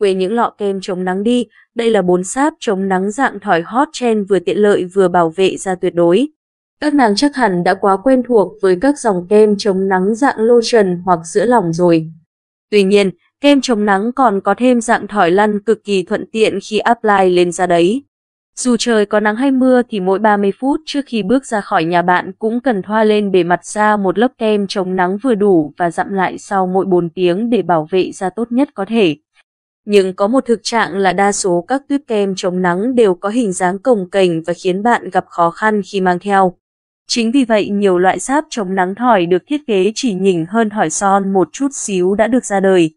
quê những lọ kem chống nắng đi, đây là bốn sáp chống nắng dạng thỏi hot trend vừa tiện lợi vừa bảo vệ da tuyệt đối. Các nàng chắc hẳn đã quá quen thuộc với các dòng kem chống nắng dạng lotion hoặc sữa lỏng rồi. Tuy nhiên, kem chống nắng còn có thêm dạng thỏi lăn cực kỳ thuận tiện khi apply lên da đấy. Dù trời có nắng hay mưa thì mỗi 30 phút trước khi bước ra khỏi nhà bạn cũng cần thoa lên bề mặt da một lớp kem chống nắng vừa đủ và dặm lại sau mỗi 4 tiếng để bảo vệ da tốt nhất có thể. Nhưng có một thực trạng là đa số các tuyết kem chống nắng đều có hình dáng cồng kềnh và khiến bạn gặp khó khăn khi mang theo. Chính vì vậy nhiều loại sáp chống nắng thỏi được thiết kế chỉ nhỉnh hơn thỏi son một chút xíu đã được ra đời.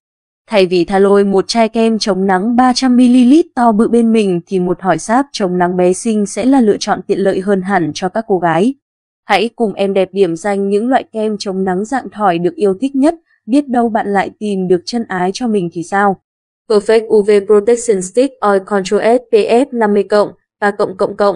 Thay vì thà lôi một chai kem chống nắng 300ml to bự bên mình thì một hỏi sáp chống nắng bé xinh sẽ là lựa chọn tiện lợi hơn hẳn cho các cô gái. Hãy cùng em đẹp điểm danh những loại kem chống nắng dạng thỏi được yêu thích nhất, biết đâu bạn lại tìm được chân ái cho mình thì sao. Perfect UV Protection Stick Oil Control SPF 50 cộng và cộng cộng cộng.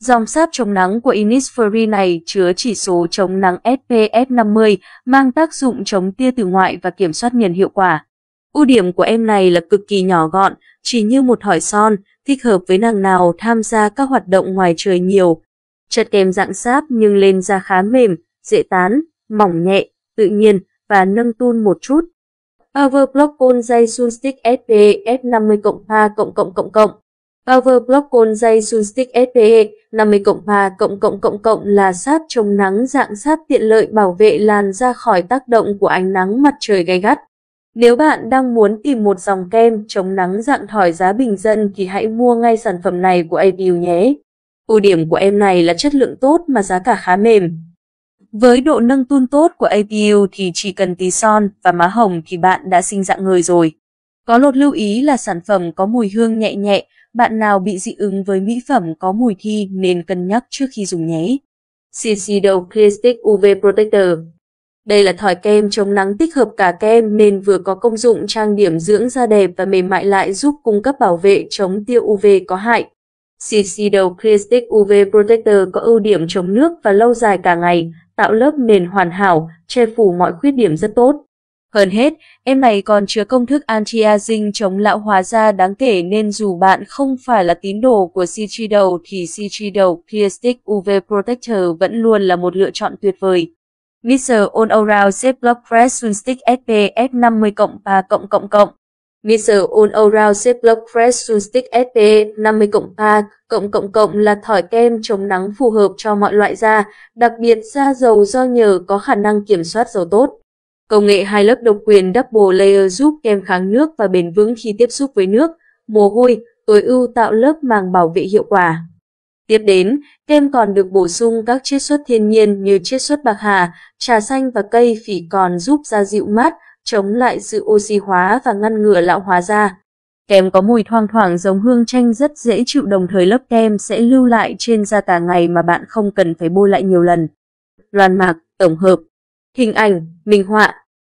Dòng sáp chống nắng của Innisfree này chứa chỉ số chống nắng SPF 50, mang tác dụng chống tia từ ngoại và kiểm soát nhiệt hiệu quả. Ưu điểm của em này là cực kỳ nhỏ gọn, chỉ như một hỏi son, thích hợp với nàng nào tham gia các hoạt động ngoài trời nhiều. Chất kem dạng sáp nhưng lên da khá mềm, dễ tán, mỏng nhẹ, tự nhiên và nâng tun một chút. Powerblock Col dây Sunstick SPE F50 cộng 3 cộng cộng cộng cộng. Powerblock Col dây Sunstick SPE 50 cộng 3 cộng cộng cộng cộng là sáp chống nắng dạng sáp tiện lợi bảo vệ làn ra khỏi tác động của ánh nắng mặt trời gay gắt. Nếu bạn đang muốn tìm một dòng kem chống nắng dạng thỏi giá bình dân thì hãy mua ngay sản phẩm này của Aviu e nhé. Ưu điểm của em này là chất lượng tốt mà giá cả khá mềm, với độ nâng tun tốt của APU thì chỉ cần tí son và má hồng thì bạn đã xinh dạng người rồi. Có lột lưu ý là sản phẩm có mùi hương nhẹ nhẹ, bạn nào bị dị ứng với mỹ phẩm có mùi thi nên cân nhắc trước khi dùng nhé. Cicido Clear Stick UV Protector Đây là thỏi kem chống nắng tích hợp cả kem nên vừa có công dụng trang điểm dưỡng da đẹp và mềm mại lại giúp cung cấp bảo vệ chống tia UV có hại. Cicido Clear Stick UV Protector có ưu điểm chống nước và lâu dài cả ngày, tạo lớp nền hoàn hảo, che phủ mọi khuyết điểm rất tốt. Hơn hết, em này còn chứa công thức anti-aging chống lão hóa da đáng kể nên dù bạn không phải là tín đồ của đầu thì Citridal Clear Stick UV Protector vẫn luôn là một lựa chọn tuyệt vời. Mr. All Around Shape Block Press Sun Stick SPF 50 3 Mr. All Around Ziploc Fresh Sunstick Stick SP 50 cộng 3 cộng cộng cộng là thỏi kem chống nắng phù hợp cho mọi loại da, đặc biệt da dầu do nhờ có khả năng kiểm soát dầu tốt. Công nghệ hai lớp độc quyền Double Layer giúp kem kháng nước và bền vững khi tiếp xúc với nước, mồ hôi, tối ưu tạo lớp màng bảo vệ hiệu quả. Tiếp đến, kem còn được bổ sung các chiết xuất thiên nhiên như chiết xuất bạc hà, trà xanh và cây phỉ còn giúp da dịu mát, chống lại sự oxy hóa và ngăn ngừa lão hóa da. Kem có mùi thoang thoảng giống hương chanh rất dễ chịu đồng thời lớp kem sẽ lưu lại trên da cả ngày mà bạn không cần phải bôi lại nhiều lần. Loan mạc, tổng hợp, hình ảnh, minh họa,